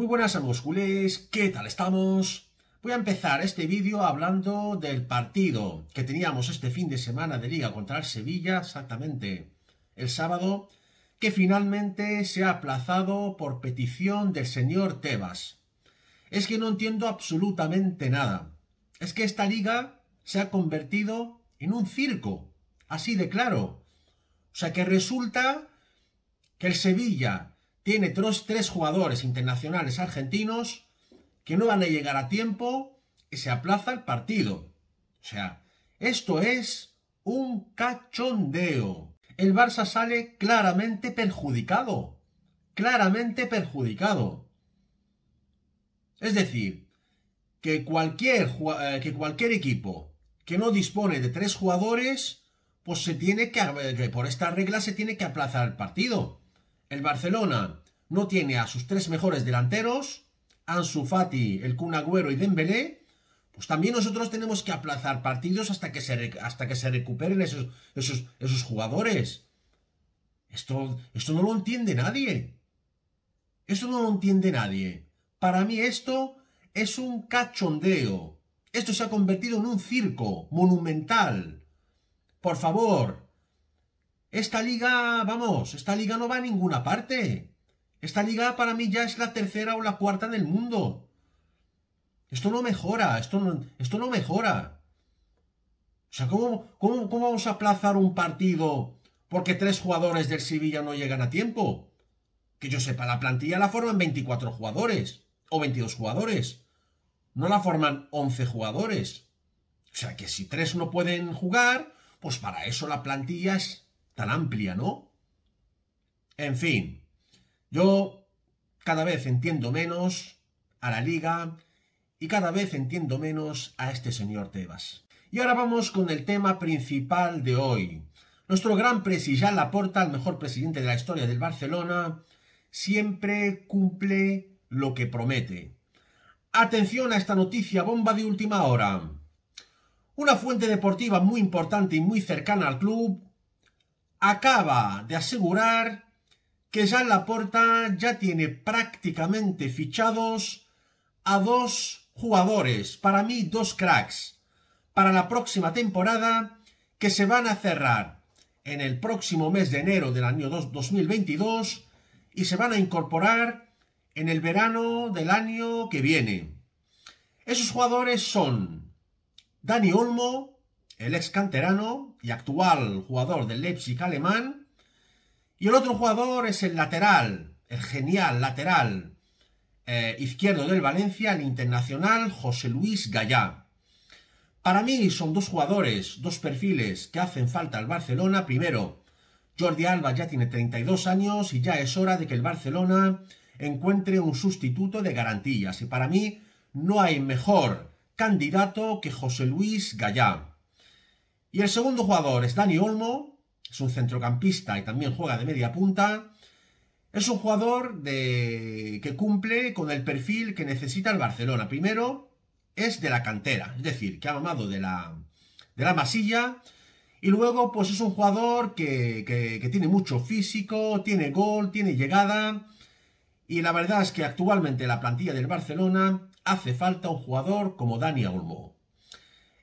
Muy buenas amigos culés, ¿qué tal estamos? Voy a empezar este vídeo hablando del partido que teníamos este fin de semana de Liga contra el Sevilla, exactamente el sábado, que finalmente se ha aplazado por petición del señor Tebas. Es que no entiendo absolutamente nada. Es que esta liga se ha convertido en un circo, así de claro. O sea que resulta que el Sevilla tiene tres, jugadores internacionales argentinos que no van a llegar a tiempo y se aplaza el partido. O sea, esto es un cachondeo. El Barça sale claramente perjudicado. Claramente perjudicado. Es decir, que cualquier, eh, que cualquier equipo que no dispone de tres jugadores, pues se tiene que, eh, por esta regla se tiene que aplazar el partido. El Barcelona no tiene a sus tres mejores delanteros, Ansu Fati, el Kun y Dembélé, pues también nosotros tenemos que aplazar partidos hasta que se, hasta que se recuperen esos, esos, jugadores. Esto, esto no lo entiende nadie. Esto no lo entiende nadie. Para mí esto es un cachondeo. Esto se ha convertido en un circo monumental. Por favor, esta liga, vamos, esta liga no va a ninguna parte. Esta liga para mí ya es la tercera o la cuarta del mundo. Esto no mejora, esto no, esto no mejora. O sea, ¿cómo, cómo, cómo vamos a aplazar un partido porque tres jugadores del Sevilla no llegan a tiempo? Que yo sepa, la plantilla la forman 24 jugadores o 22 jugadores. No la forman 11 jugadores. O sea, que si tres no pueden jugar, pues para eso la plantilla es tan amplia, ¿no? En fin, yo cada vez entiendo menos a la liga y cada vez entiendo menos a este señor Tebas. Y ahora vamos con el tema principal de hoy. Nuestro gran presi Jean Laporta, el mejor presidente de la historia del Barcelona, siempre cumple lo que promete. Atención a esta noticia bomba de última hora. Una fuente deportiva muy importante y muy cercana al club acaba de asegurar que la Laporta ya tiene prácticamente fichados a dos jugadores, para mí dos cracks, para la próxima temporada que se van a cerrar en el próximo mes de enero del año 2022 y se van a incorporar en el verano del año que viene. Esos jugadores son Dani Olmo, el ex canterano y actual jugador del Leipzig alemán. Y el otro jugador es el lateral, el genial lateral eh, izquierdo del Valencia, el internacional José Luis Gallá. Para mí son dos jugadores, dos perfiles que hacen falta al Barcelona. Primero, Jordi Alba ya tiene 32 años y ya es hora de que el Barcelona encuentre un sustituto de garantías. Y para mí no hay mejor candidato que José Luis Gallá. Y el segundo jugador es Dani Olmo, es un centrocampista y también juega de media punta. Es un jugador que cumple con el perfil que necesita el Barcelona. Primero, es de la cantera, es decir, que ha mamado de la, de la masilla. Y luego, pues es un jugador que tiene mucho físico, tiene gol, tiene llegada. Y la verdad es que actualmente la plantilla del Barcelona hace falta un jugador como Dani Olmo.